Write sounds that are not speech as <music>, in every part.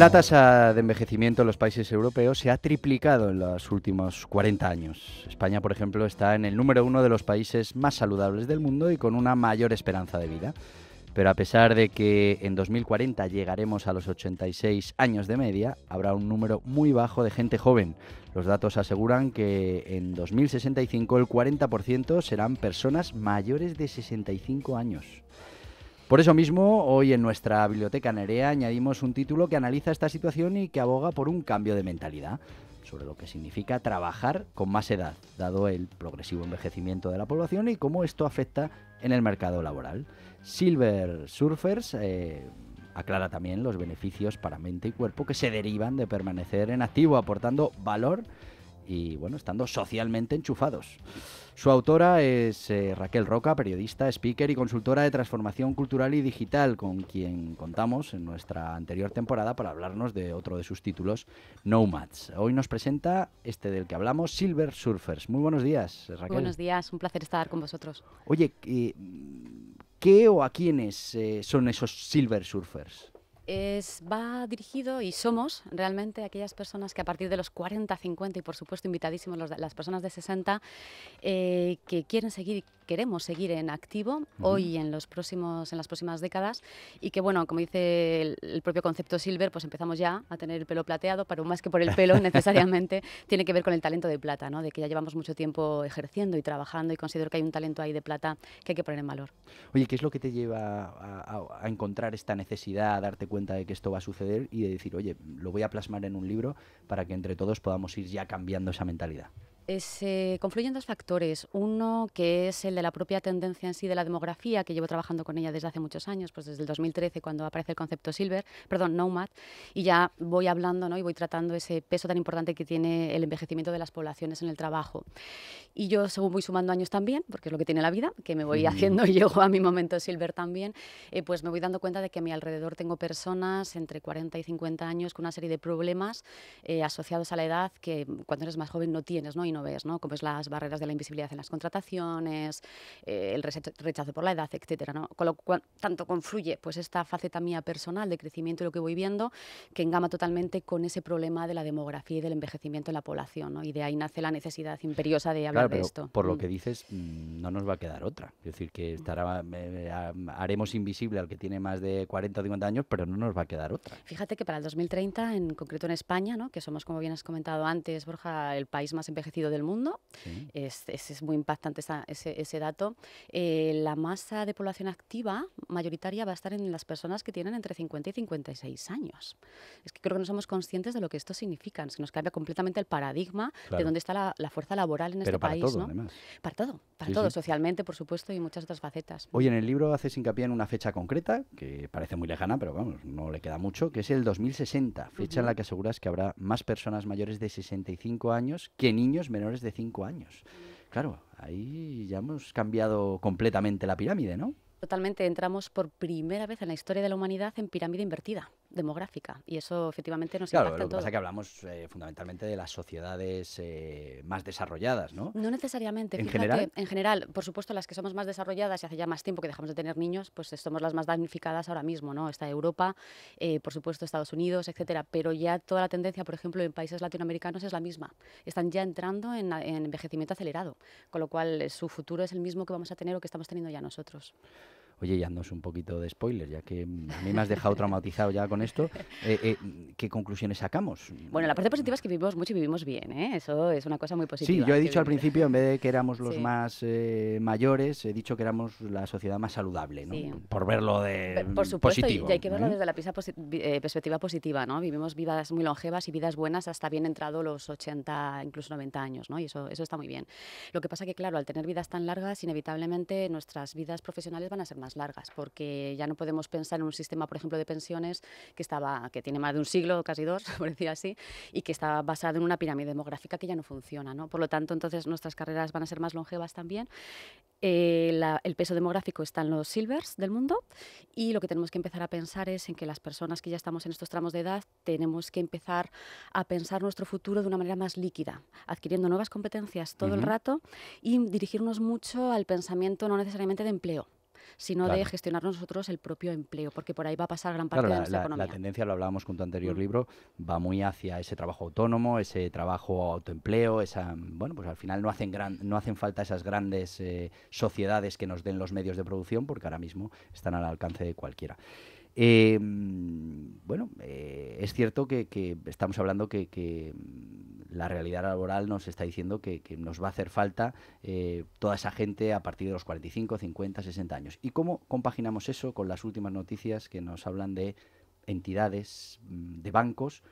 La tasa de envejecimiento en los países europeos se ha triplicado en los últimos 40 años. España, por ejemplo, está en el número uno de los países más saludables del mundo y con una mayor esperanza de vida. Pero a pesar de que en 2040 llegaremos a los 86 años de media, habrá un número muy bajo de gente joven. Los datos aseguran que en 2065 el 40% serán personas mayores de 65 años. Por eso mismo, hoy en nuestra biblioteca Nerea añadimos un título que analiza esta situación y que aboga por un cambio de mentalidad sobre lo que significa trabajar con más edad, dado el progresivo envejecimiento de la población y cómo esto afecta en el mercado laboral. Silver Surfers eh, aclara también los beneficios para mente y cuerpo que se derivan de permanecer en activo, aportando valor y bueno, estando socialmente enchufados. Su autora es eh, Raquel Roca, periodista, speaker y consultora de transformación cultural y digital, con quien contamos en nuestra anterior temporada para hablarnos de otro de sus títulos, Nomads. Hoy nos presenta este del que hablamos, Silver Surfers. Muy buenos días, Raquel. buenos días, un placer estar con vosotros. Oye, eh, ¿qué o a quiénes eh, son esos Silver Surfers? es, va dirigido y somos realmente aquellas personas que a partir de los 40, 50 y por supuesto invitadísimos las personas de 60 eh, que quieren seguir queremos seguir en activo hoy y en, los próximos, en las próximas décadas y que, bueno, como dice el, propio concepto Silver, pues empezamos ya a tener el pelo plateado, pero más que por el pelo <laughs> necesariamente tiene que ver con el talento de plata, ¿no? de que ya llevamos mucho tiempo ejerciendo y trabajando y considero que hay un talento ahí de plata que hay que poner en valor. Oye, ¿qué es lo que te lleva a encontrar esta necesidad, a darte cuenta de que esto va a suceder y de decir, oye, lo voy a plasmar en un libro para que entre todos podamos ir ya cambiando esa mentalidad? Eh, confluyen dos factores. Uno que es el de la propia tendencia en sí de la demografía, que llevo trabajando con ella desde hace muchos años, pues desde el 2013 cuando aparece el concepto Silver, perdón, Nomad, y ya voy hablando ¿no? y voy tratando ese peso tan importante que tiene el envejecimiento de las poblaciones en el trabajo. Y yo, según voy sumando años también, porque es lo que tiene la vida, que me voy haciendo <laughs> y llego a mi momento Silver también, eh, pues me voy dando cuenta de que a mi alrededor tengo personas entre 40 y 50 años con una serie de problemas eh, asociados a la edad que cuando eres más joven no tienes no ves, ¿no? Como es las barreras de la invisibilidad en las contrataciones, eh, el rechazo por la edad, etcétera, ¿no? Con lo cual, tanto confluye pues esta faceta mía personal de crecimiento y lo que voy viendo, que engama totalmente con ese problema de la demografía y del envejecimiento en la población, ¿no? Y de ahí nace la necesidad imperiosa de hablar de esto. por lo mm. que dices, no nos va a quedar otra. Es decir, que estará, eh, eh, haremos invisible al que tiene más de 40 o 50 años, pero no nos va a quedar otra. Fíjate que para el 2030, en concreto en España, ¿no? que somos, como bien has comentado antes, Borja, el país más envejecido del mundo. Es, muy impactante ese, dato. Eh, la masa de población activa mayoritaria va a estar en las personas que tienen entre 50 y 56 años. Es que creo que no somos conscientes de lo que esto significa. Se nos cambia completamente el paradigma de dónde está la, fuerza laboral en este para país. Todo, además. Para todo, para todo, socialmente, por supuesto, y muchas otras facetas. Hoy en el libro haces hincapié en una fecha concreta, que parece muy lejana, pero vamos, no le queda mucho, que es el 2060, fecha en la que aseguras que habrá más personas mayores de 65 años que niños menores de 5 años. Claro, ahí ya hemos cambiado completamente la pirámide, ¿no? Totalmente, entramos por primera vez en la historia de la humanidad en pirámide invertida demográfica y eso efectivamente nos claro, lo que pasa es que hablamos eh, fundamentalmente de las sociedades eh, más desarrolladas, ¿no? No necesariamente. ¿En Fíjate, general? En general, por supuesto, las que somos más desarrolladas y hace ya más tiempo que dejamos de tener niños, pues eh, somos las más damnificadas ahora mismo, ¿no? Está Europa, por supuesto Estados Unidos, etcétera, pero ya toda la tendencia, por ejemplo, en países latinoamericanos es la misma. Están ya entrando en, en envejecimiento acelerado, con lo cual su futuro es el mismo que vamos a tener o que estamos teniendo ya nosotros. Oye, y es un poquito de spoiler, ya que mm, a mí me has dejado traumatizado ya con esto. Eh, eh, ¿Qué conclusiones sacamos? Bueno, la parte positiva es que vivimos mucho y vivimos bien, ¿eh? Eso es una cosa muy positiva. Sí, yo he dicho al principio, en vez de que éramos los más mayores, he dicho que éramos la sociedad más saludable, ¿no? Por verlo de mm, Por supuesto, y hay que verlo desde la perspectiva positiva, ¿no? Vivimos vidas muy longevas y vidas buenas hasta bien entrado los 80, incluso 90 años, ¿no? Y eso, eso está muy bien. Lo que pasa que, claro, al tener vidas tan largas, inevitablemente nuestras vidas profesionales van a ser más largas, porque ya no podemos pensar en un sistema, por ejemplo, de pensiones que, estaba, que tiene más de un siglo, casi dos, <laughs> por decir así, y que está basado en una pirámide demográfica que ya no funciona. ¿no? Por lo tanto, entonces nuestras carreras van a ser más longevas también. Eh, el peso demográfico está en los silvers del mundo y lo que tenemos que empezar a pensar es en que las personas que ya estamos en estos tramos de edad tenemos que empezar a pensar nuestro futuro de una manera más líquida, adquiriendo nuevas competencias todo el rato y dirigirnos mucho al pensamiento no necesariamente de empleo sino de gestionar nosotros el propio empleo, porque por ahí va a pasar gran parte de la, economía. La tendencia, lo hablábamos con tu anterior mm. libro, va muy hacia ese trabajo autónomo, ese trabajo autoempleo, esa, bueno, pues al final no hacen, gran, no hacen falta esas grandes eh, sociedades que nos den los medios de producción, porque ahora mismo están al alcance de cualquiera. Eh, bueno, eh, es cierto que, estamos hablando que, mm, la realidad laboral nos está diciendo que, nos va a hacer falta eh, toda esa gente a partir de los 45, 50, 60 años. ¿Y cómo compaginamos eso con las últimas noticias que nos hablan de entidades, mm, de bancos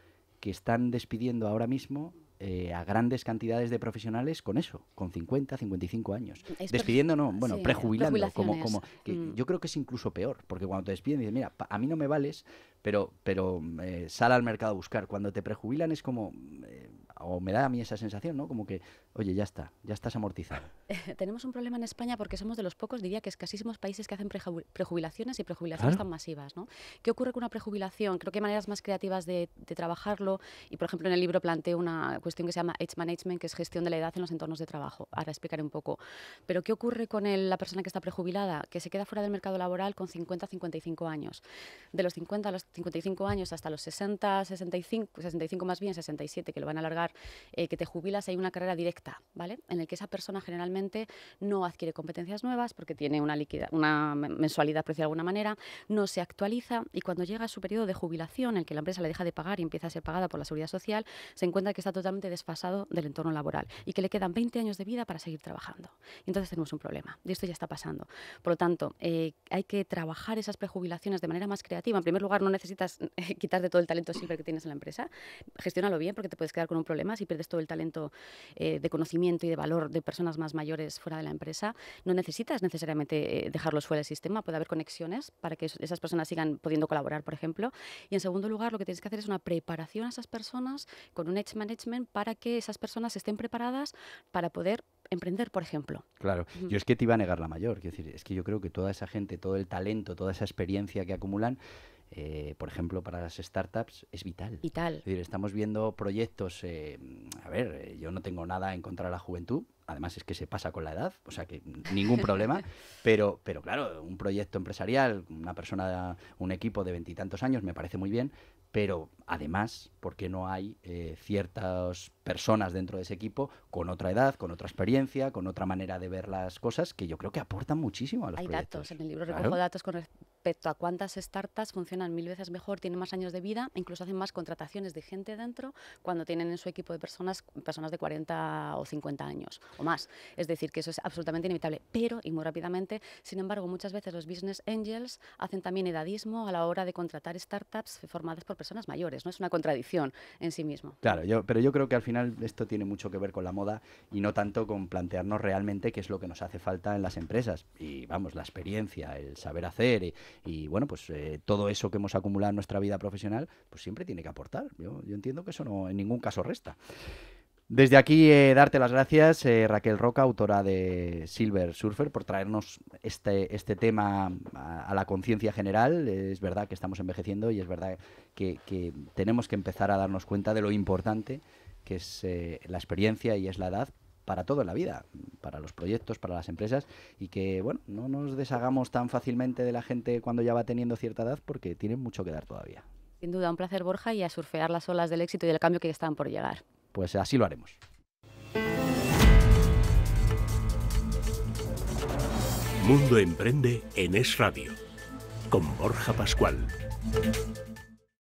que están despidiendo ahora mismo eh, a grandes cantidades de profesionales con eso, con 50, 55 años. Despidiendo, no, bueno, prejubilando. Como, como, mm. Yo creo que es incluso peor, porque cuando te despiden, dices, mira, a mí no me vales, pero, pero eh, sal al mercado a buscar. Cuando te prejubilan es como, eh, o me da a mí esa sensación, ¿no? Como que oye, ya está, ya estás amortizado. <laughs> Tenemos un problema en España porque somos de los pocos, diría que escasísimos países que hacen prejubilaciones y prejubilaciones tan masivas. ¿no? ¿Qué ocurre con una prejubilación? Creo que hay maneras más creativas de, trabajarlo y, por ejemplo, en el libro planteo una cuestión que se llama Age Management, que es gestión de la edad en los entornos de trabajo. Ahora explicaré un poco. Pero ¿qué ocurre con la persona que está prejubilada? Que se queda fuera del mercado laboral con 50 55 años. De los 50 a los 55 años hasta los 60, 65, 65 más bien, 67, que lo van a alargar, eh, que te jubilas, hay una carrera directa ¿vale? En el que esa persona generalmente no adquiere competencias nuevas porque tiene una, una mensualidad, preciada de alguna manera, no se actualiza y cuando llega a su periodo de jubilación, en el que la empresa le deja de pagar y empieza a ser pagada por la seguridad social, se encuentra que está totalmente desfasado del entorno laboral y que le quedan 20 años de vida para seguir trabajando. entonces tenemos un problema y esto ya está pasando. Por lo tanto, eh, hay que trabajar esas prejubilaciones de manera más creativa. En primer lugar, no necesitas <laughs> quitarte todo el talento silver que tienes en la empresa. Gestiónalo bien porque te puedes quedar con un problema si pierdes todo el talento eh, de conocimiento y de valor de personas más mayores fuera de la empresa, no necesitas necesariamente eh, dejarlos fuera del sistema, puede haber conexiones para que esas personas sigan pudiendo colaborar, por ejemplo. Y en segundo lugar, lo que tienes que hacer es una preparación a esas personas con un edge management para que esas personas estén preparadas para poder emprender, por ejemplo. Claro, yo es que te iba a negar la mayor, es decir, es que yo creo que toda esa gente, todo el talento, toda esa experiencia que acumulan, eh, por ejemplo, para las startups es vital. estamos viendo proyectos, eh, a ver, eh, yo no tengo nada en contra de la juventud, además es que se pasa con la edad, o sea que ningún problema, <laughs> pero, pero claro, un proyecto empresarial, una persona, un equipo de veintitantos años me parece muy bien, pero además, ¿por qué no hay eh, ciertos personas dentro de ese equipo con otra edad, con otra experiencia, con otra manera de ver las cosas, que yo creo que aportan muchísimo a los Hay datos, en el libro recojo datos con respecto a cuántas startups funcionan mil veces mejor, tienen más años de vida, incluso hacen más contrataciones de gente dentro cuando tienen en su equipo de personas, personas de 40 o 50 años o más. Es decir, que eso es absolutamente inevitable. Pero, y muy rápidamente, sin embargo, muchas veces los business angels hacen también edadismo a la hora de contratar startups formadas por personas mayores. No es una contradicción en sí mismo. Claro, yo, pero yo creo que al final esto tiene mucho que ver con la moda y no tanto con plantearnos realmente qué es lo que nos hace falta en las empresas. Y vamos, la experiencia, el saber hacer y, bueno, pues eh, todo eso que hemos acumulado en nuestra vida profesional, pues siempre tiene que aportar. Yo, entiendo que eso no en ningún caso resta. Desde aquí eh, darte las gracias, eh, Raquel Roca, autora de Silver Surfer, por traernos este, este tema a, la conciencia general. Es verdad que estamos envejeciendo y es verdad que, que tenemos que empezar a darnos cuenta de lo importante que es eh, la experiencia y es la edad para toda la vida, para los proyectos, para las empresas, y que bueno, no nos deshagamos tan fácilmente de la gente cuando ya va teniendo cierta edad, porque tiene mucho que dar todavía. Sin duda, un placer Borja y a surfear las olas del éxito y del cambio que están por llegar. Pues así lo haremos. Mundo Emprende en Es Radio, con Borja Pascual.